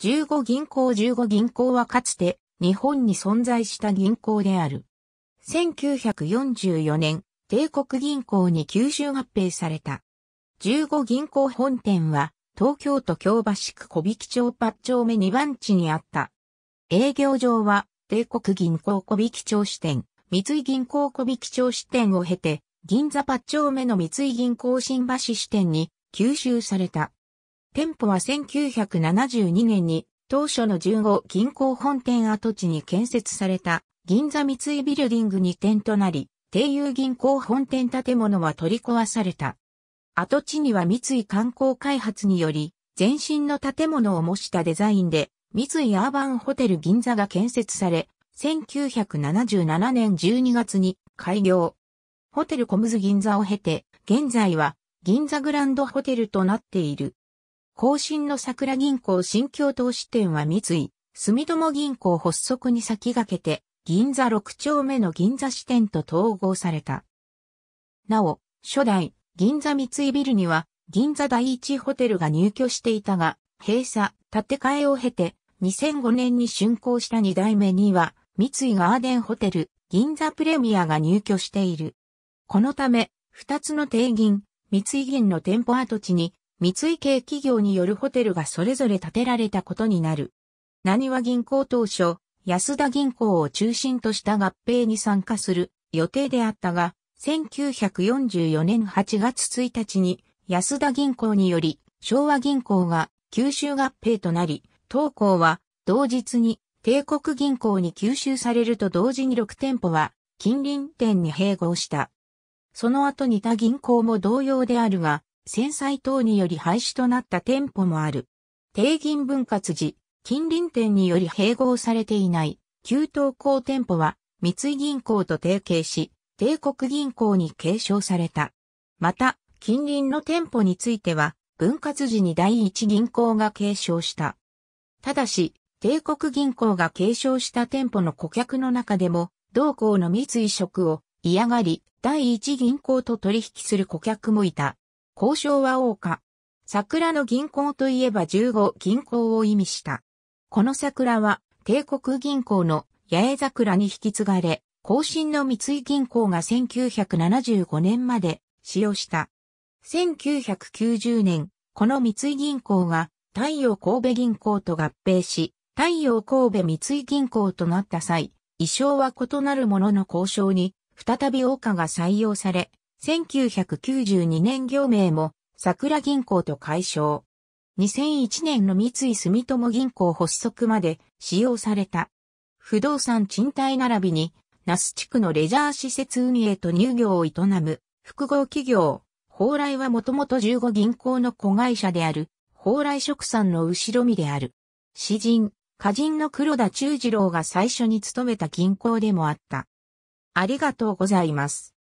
15銀行15銀行はかつて日本に存在した銀行である。1944年、帝国銀行に吸収合併された。15銀行本店は東京都京橋区小引町八丁目2番地にあった。営業上は帝国銀行小引町支店、三井銀行小引町支店を経て、銀座八丁目の三井銀行新橋支店に吸収された。店舗は1972年に当初の15銀行本店跡地に建設された銀座三井ビルディングに店となり、定油銀行本店建物は取り壊された。跡地には三井観光開発により、前身の建物を模したデザインで、三井アーバンホテル銀座が建設され、1977年12月に開業。ホテルコムズ銀座を経て、現在は銀座グランドホテルとなっている。後進の桜銀行新京投支店は三井、住友銀行発足に先駆けて、銀座6丁目の銀座支店と統合された。なお、初代、銀座三井ビルには、銀座第一ホテルが入居していたが、閉鎖、建て替えを経て、2005年に竣工した2代目には、三井ガーデンホテル、銀座プレミアが入居している。このため、2つの定銀、三井銀の店舗跡地に、三井系企業によるホテルがそれぞれ建てられたことになる。何は銀行当初、安田銀行を中心とした合併に参加する予定であったが、1944年8月1日に安田銀行により昭和銀行が吸収合併となり、当行は同日に帝国銀行に吸収されると同時に6店舗は近隣店に併合した。その後に他銀行も同様であるが、戦災等により廃止となった店舗もある。定銀分割時、近隣店により併合されていない旧東高店舗は三井銀行と提携し、帝国銀行に継承された。また、近隣の店舗については、分割時に第一銀行が継承した。ただし、帝国銀行が継承した店舗の顧客の中でも、同行の三井職を嫌がり、第一銀行と取引する顧客もいた。交渉は王家。桜の銀行といえば15銀行を意味した。この桜は帝国銀行の八重桜に引き継がれ、後進の三井銀行が1975年まで使用した。1990年、この三井銀行が太陽神戸銀行と合併し、太陽神戸三井銀行となった際、衣装は異なるものの交渉に、再び大岡が採用され、1992年業名も桜銀行と解消。2001年の三井住友銀行発足まで使用された。不動産賃貸並びに、那須地区のレジャー施設運営と乳業を営む複合企業。蓬莱はもともと15銀行の子会社である、蓬莱食産の後ろ身である。詩人、歌人の黒田中次郎が最初に勤めた銀行でもあった。ありがとうございます。